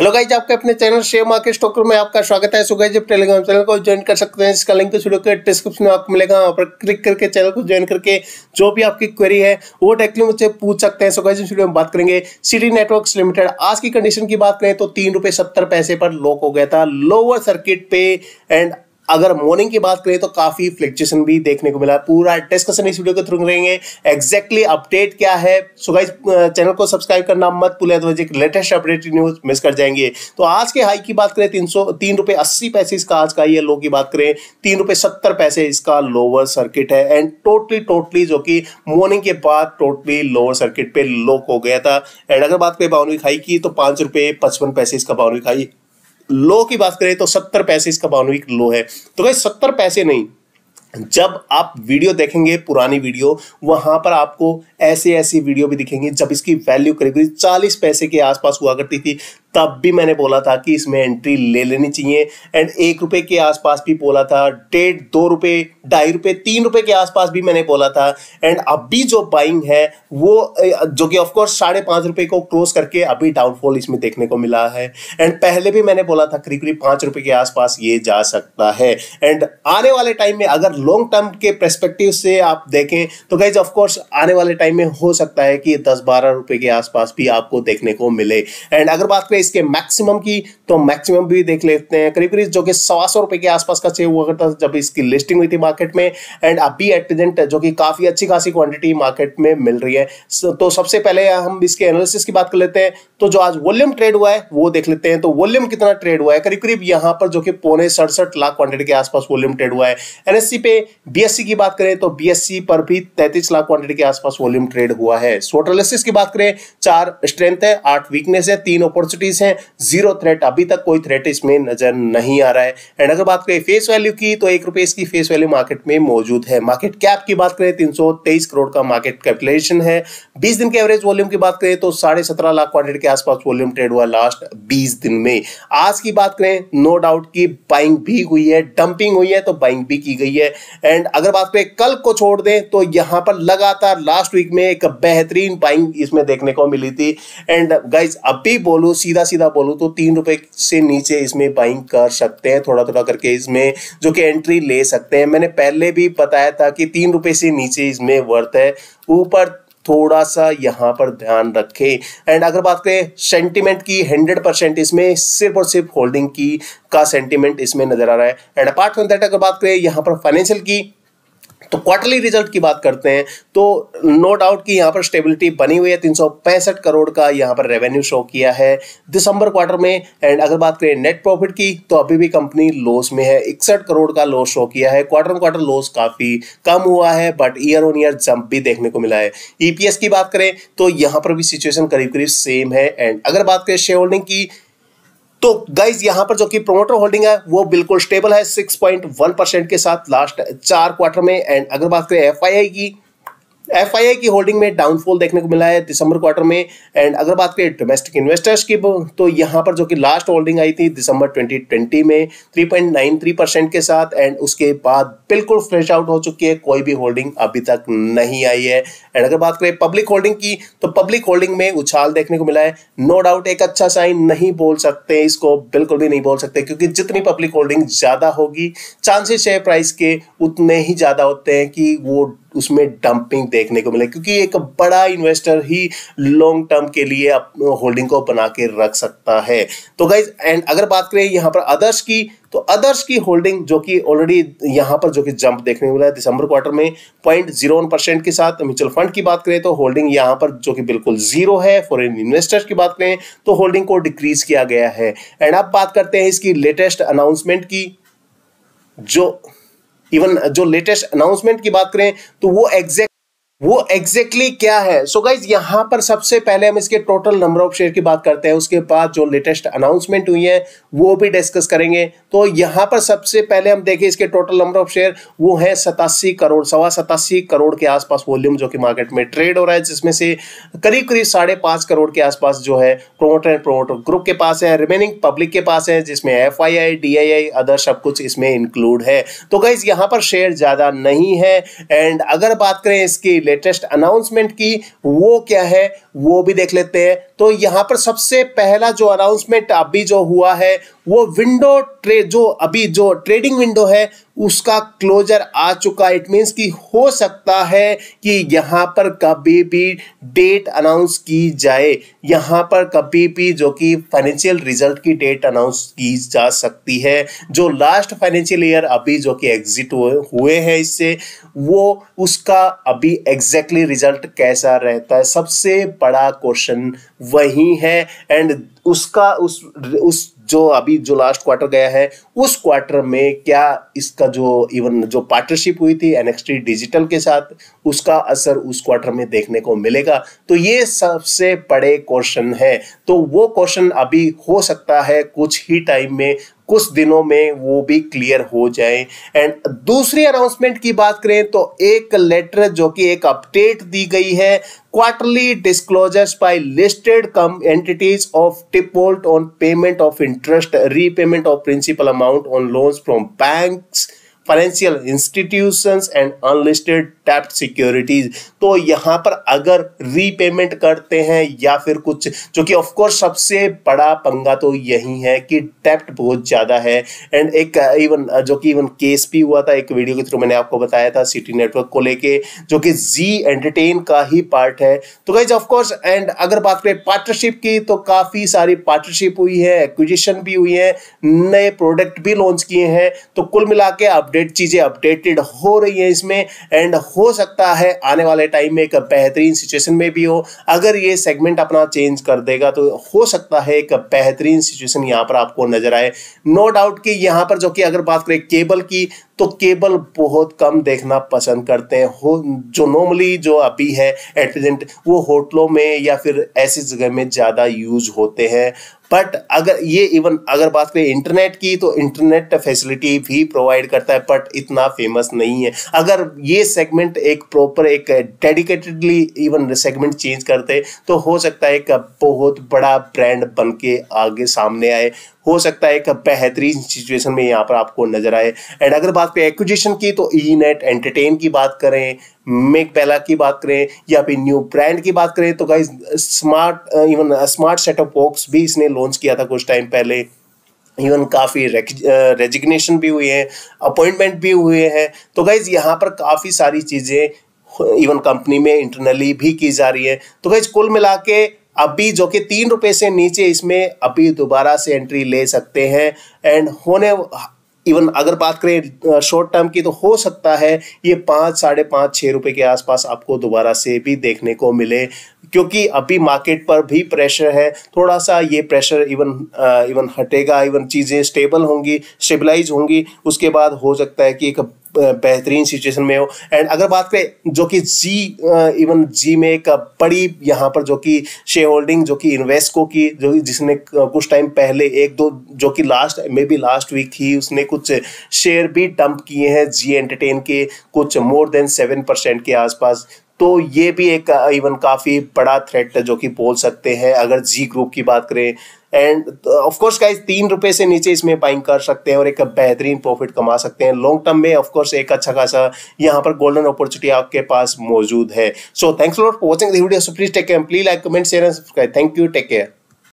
hello guys आपके अपने channel share market stalker में आपका स्वागत है सो गाइज आप टेलीग्राम चैनल को ज्वाइन कर सकते हैं इसका लिंक इस के डिस्क्रिप्शन में आपको मिलेगा वहाँ पर क्लिक करके चैनल को ज्वाइन करके जो भी आपकी क्वेरी है वो डायरेक्टली मुझसे पूछ सकते हैं सो गाइज में बात करेंगे सिटी नेटवर्क लिमिटेड आज की कंडीशन की बात करें तो तीन सत्तर पैसे पर लॉक हो गया था लोअर सर्किट पे एंड अगर मॉर्निंग की बात करें तो काफी फ्लक्चुएशन भी देखने को मिला है पूरा डिस्कशन इस वीडियो के थ्रू करेंगे एग्जैक्टली अपडेट क्या है सो गाइस चैनल को सब्सक्राइब करना मत भूलें तो एक लेटेस्ट अपडेट न्यूज मिस कर जाएंगे तो आज के हाई की बात करें तीन सौ तीन रुपए अस्सी पैसे इसका आज का ये लो की बात करें तीन रुपए सत्तर पैसे इसका लोअर सर्किट है एंड टोटली टोटली जो कि मॉर्निंग के बाद टोटली लोअर सर्किट पे लोक हो गया था एंड अगर बात करें बाउंड्री खाई की तो पांच रुपए पचपन पैसे इसका बाउंड्री खाई लो की बात करें तो सत्तर पैसे इसका मानविक लो है तो भाई सत्तर पैसे नहीं जब आप वीडियो देखेंगे पुरानी वीडियो वहां पर आपको ऐसे ऐसी वीडियो भी दिखेंगे जब इसकी वैल्यू करीब करीब चालीस पैसे के आसपास हुआ करती थी तब भी मैंने बोला था कि इसमें एंट्री ले लेनी चाहिए एंड एक रुपए के आसपास भी बोला था डेढ़ दो रुपए ढाई रुपए तीन रुपए के आसपास भी मैंने बोला था एंड अभी जो बाइंग है वो जो कि ऑफकोर्स साढ़े पांच रुपए को क्लोज करके अभी डाउनफॉल इसमें देखने को मिला है एंड पहले भी मैंने बोला था करीब करीब पांच रुपए के आसपास ये जा सकता है एंड आने वाले टाइम में अगर लॉन्ग टर्म के परस्पेक्टिव से आप देखें तो गाइज ऑफकोर्स आने वाले टाइम में हो सकता है कि दस बारह रुपए के आसपास भी आपको देखने को मिले एंड अगर बात करें इसके मैक्सिमम की तो मैक्सिमम भी देख लेते हैं करीब करीब जो कि सवा सौ रुपए के आसपास का सेव हुआ करता जब इसकी लिस्टिंग हुई थी मार्केट में एंड अभी एट प्रेजेंट जो कि काफी अच्छी खासी क्वांटिटी मार्केट में मिल रही है तो सबसे पहले हम इसके एनालिसिस की बात कर लेते हैं तो जो आज वॉल्यूम ट्रेड हुआ है वो देख लेते हैं तो वॉल्यूम कितना ट्रेड हुआ है करीब करीब यहाँ पर जो कि पौने सड़सठ लाख क्वांटिटी के आसपास वॉल्यूम ट्रेड हुआ है एनएससी पे बीएससी की बात करें तो बीएससी पर भी तैतीस लाख क्वांटिटी के आसपास वॉल्यूम ट्रेड हुआ है शॉर्ट की बात करें चार स्ट्रेंथ है आठ वीकनेस है तीन अपॉर्चुनिटी कंट्रीज हैं जीरो थ्रेट अभी तक कोई थ्रेट इसमें नजर नहीं आ रहा है एंड अगर बात करें फेस वैल्यू की तो एक रुपए इसकी फेस वैल्यू मार्केट में मौजूद है मार्केट कैप की बात करें तीन करोड़ का मार्केट कैपिटलेशन है बीस दिन के एवरेज वॉल्यूम की बात करें तो साढ़े सत्रह लाख क्वांटिटी के आसपास वॉल्यूम ट्रेड हुआ लास्ट बीस दिन में आज की बात करें नो डाउट की बाइंग भी हुई है डंपिंग हुई है तो बाइंग भी की गई है एंड अगर बात करें कल को छोड़ दें तो यहां पर लगातार लास्ट वीक में एक बेहतरीन बाइंग इसमें देखने को मिली थी एंड गाइज अब भी बोलू सीधा सीधा सीधा बोलूँ तो तीन रुपए से नीचे इसमें बाइंग कर सकते हैं थोड़ा थोड़ा करके इसमें जो कि एंट्री ले सकते हैं मैंने पहले भी बताया था कि तीन रुपए से नीचे इसमें वर्थ है ऊपर थोड़ा सा यहाँ पर ध्यान रखें एंड अगर बात करें सेंटिमेंट की हंड्रेड परसेंट इसमें सिर्फ और सिर्फ होल्डिंग की का सेंटिमेंट इसमें नजर आ रहा है एंड अपार्ट फ्रॉम दैट अगर बात करें यहाँ पर फाइनेंशियल की तो क्वार्टरली रिजल्ट की बात करते हैं तो नो डाउट कि यहाँ पर स्टेबिलिटी बनी हुई है तीन करोड़ का यहाँ पर रेवेन्यू शो किया है दिसंबर क्वार्टर में एंड अगर बात करें नेट प्रॉफिट की तो अभी भी कंपनी लॉस में है इकसठ करोड़ का लॉस शो किया है क्वार्टर क्वार्टर लॉस काफ़ी कम हुआ है but year on year jump भी देखने को मिला है ईपीएस e की बात करें तो यहाँ पर भी सिचुएशन करीब करीब सेम है एंड अगर बात करें शेयर होल्डिंग की तो गाइज यहां पर जो कि प्रोमोटर होल्डिंग है वो बिल्कुल स्टेबल है 6.1 परसेंट के साथ लास्ट चार क्वार्टर में एंड अगर बात करें एफ की एफ की होल्डिंग में डाउनफॉल देखने को मिला है दिसंबर क्वार्टर में एंड अगर बात करें डोमेस्टिक इन्वेस्टर्स की तो यहाँ पर जो कि लास्ट होल्डिंग आई थी दिसंबर 2020 में 3.93 परसेंट के साथ एंड उसके बाद बिल्कुल फ्रेश आउट हो चुकी है कोई भी होल्डिंग अभी तक नहीं आई है एंड अगर बात करें पब्लिक होल्डिंग की तो पब्लिक होल्डिंग में उछाल देखने को मिला है नो no डाउट एक अच्छा साइन नहीं बोल सकते इसको बिल्कुल भी नहीं बोल सकते क्योंकि जितनी पब्लिक होल्डिंग ज़्यादा होगी चांसेस शेयर प्राइस के उतने ही ज़्यादा होते हैं कि वो उसमें डंपिंग देखने को मिले क्योंकि एक बड़ा इन्वेस्टर ही लॉन्ग टर्म के लिए होल्डिंग को बना के रख सकता है तो गाइज एंड अगर बात करें यहाँ पर आदर्श की तो आदर्श की होल्डिंग जो कि ऑलरेडी यहाँ पर जो कि जंप देखने को मिला है दिसंबर क्वार्टर में पॉइंट जीरो वन परसेंट के साथ म्यूचुअल फंड की बात करें तो होल्डिंग यहाँ पर जो कि बिल्कुल जीरो है फॉरेन इन्वेस्टर्स की बात करें तो होल्डिंग को डिक्रीज किया गया है एंड अब बात करते हैं इसकी लेटेस्ट अनाउंसमेंट की जो इवन uh, जो लेटेस्ट अनाउंसमेंट की बात करें तो वो एग्जैक्ट वो एग्जैक्टली exactly क्या है सो so गाइज यहाँ पर सबसे पहले हम इसके टोटल नंबर ऑफ शेयर की बात करते हैं उसके बाद जो लेटेस्ट अनाउंसमेंट हुई है वो भी डिस्कस करेंगे तो यहाँ पर सबसे पहले हम देखें इसके टोटल नंबर ऑफ शेयर वो है सतासी करोड़ सवा सतासी करोड़ के आसपास वॉल्यूम जो कि मार्केट में ट्रेड हो रहा है जिसमें से करीब करीब साढ़े करोड़ के आसपास जो है प्रोमोटर एंड प्रोमोटर ग्रुप के पास है रिमेनिंग पब्लिक के पास है जिसमें F I I D I I other सब कुछ इसमें इंक्लूड है तो गाइज यहाँ पर शेयर ज़्यादा नहीं है एंड अगर बात करें इसकी लेटेस्ट अनाउंसमेंट की वो क्या है वो भी देख लेते हैं तो यहाँ पर सबसे पहला जो अनाउंसमेंट अभी जो हुआ है वो विंडो ट्रेड जो अभी जो ट्रेडिंग विंडो है उसका क्लोजर आ चुका इट मीन्स कि हो सकता है कि यहाँ पर कभी भी डेट अनाउंस की जाए यहाँ पर कभी भी जो कि फाइनेंशियल रिजल्ट की डेट अनाउंस की जा सकती है जो लास्ट फाइनेंशियल ईयर अभी जो कि एग्जिट हुए हैं इससे वो उसका अभी एग्जैक्टली exactly रिजल्ट कैसा रहता है सबसे बड़ा क्वेश्चन वही है एंड उसका उस उस जो अभी जो लास्ट क्वार्टर गया है उस क्वार्टर में क्या इसका जो इवन जो पार्टनरशिप हुई थी एनएक्सटी डिजिटल के साथ उसका असर उस क्वार्टर में देखने को मिलेगा तो ये सबसे बड़े क्वेश्चन है तो वो क्वेश्चन अभी हो सकता है कुछ ही टाइम में कुछ दिनों में वो भी क्लियर हो जाए एंड दूसरी अनाउंसमेंट की बात करें तो एक लेटर जो कि एक अपडेट दी गई है quarterly disclosures by listed cum entities of default on payment of interest repayment of principal amount on loans from banks financial institutions and unlisted tapped securities तो यहाँ पर अगर रीपेमेंट करते हैं या फिर कुछ जो कि कोर्स सबसे बड़ा पंगा तो यही है कि टैप्ट बहुत ज़्यादा है एंड एक इवन uh, uh, जो कि इवन केस भी हुआ था एक वीडियो के थ्रू मैंने आपको बताया था सिटी नेटवर्क को लेके जो कि जी एंटरटेन का ही पार्ट है तो गाइज कोर्स एंड अगर बात करें पार्टनरशिप की तो काफ़ी सारी पार्टनरशिप हुई है एक्विजिशन भी हुई है नए प्रोडक्ट भी लॉन्च किए हैं तो कुल मिला के आप अपडेट चीज़ें अपडेटेड हो रही है इसमें एंड हो सकता है आने वाले टाइम में एक बेहतरीन सिचुएशन में भी हो अगर ये सेगमेंट अपना चेंज कर देगा तो हो सकता है एक बेहतरीन सिचुएशन यहां पर आपको नजर आए नो डाउट कि यहां पर जो कि अगर बात करें केबल की तो केबल बहुत कम देखना पसंद करते हैं हो जो नॉर्मली जो अभी है एट प्रेजेंट वो होटलों में या फिर ऐसी जगह में ज़्यादा यूज होते हैं बट अगर ये इवन अगर बात करें इंटरनेट की तो इंटरनेट फैसिलिटी भी प्रोवाइड करता है बट इतना फेमस नहीं है अगर ये सेगमेंट एक प्रॉपर एक डेडिकेटेडली इवन सेगमेंट चेंज करते तो हो सकता है एक बहुत बड़ा ब्रांड बन के आगे सामने आए हो सकता है एक बेहतरीन सिचुएशन में यहाँ पर आपको नजर आए एंड अगर बात पे एक्विजिशन की तो ई नेट एंटरटेन की बात करें मेक पहला की बात करें या फिर न्यू ब्रांड की बात करें तो guys smart even smart setup box भी इसने लॉन्च किया था कुछ टाइम पहले इवन काफ़ी रेजिग्नेशन भी हुए हैं अपॉइंटमेंट भी हुए हैं तो गाइज यहाँ पर काफ़ी सारी चीज़ें इवन कंपनी में इंटरनली भी की जा रही है तो गाइज कुल मिला के अभी जो कि तीन रुपए से नीचे इसमें अभी दोबारा से एंट्री ले सकते हैं एंड होने इवन अगर बात करें शॉर्ट टर्म की तो हो सकता है ये पाँच साढ़े पाँच छः रुपये के आसपास आपको दोबारा से भी देखने को मिले क्योंकि अभी मार्केट पर भी प्रेशर है थोड़ा सा ये प्रेशर इवन इवन हटेगा इवन चीज़ें स्टेबल होंगी स्टेबलाइज होंगी उसके बाद हो सकता है कि एक बेहतरीन सिचुएशन में हो एंड अगर बात पे जो कि जी इवन जी में एक बड़ी यहाँ पर जो कि शेयर होल्डिंग जो कि इन्वेस्को की जो जिसने कुछ टाइम पहले एक दो जो कि last maybe last week थी उसने कुछ शेयर भी डंप किए हैं जी एंटरटेन के कुछ मोर देन सेवन परसेंट के आसपास तो ये भी एक इवन काफ़ी बड़ा थ्रेट है जो कि बोल सकते हैं अगर जी ग्रुप की बात करें एंड ऑफ कोर्स तीन रुपए से नीचे इसमें बाइंग कर सकते हैं और एक बेहतरीन प्रॉफिट कमा सकते हैं लॉन्ग टर्म में ऑफ कोर्स एक अच्छा खासा यहाँ पर गोल्डन अपॉर्चुनिटी आपके पास मौजूद है so thanks for watching the video so please take care please like comment share and subscribe thank you take care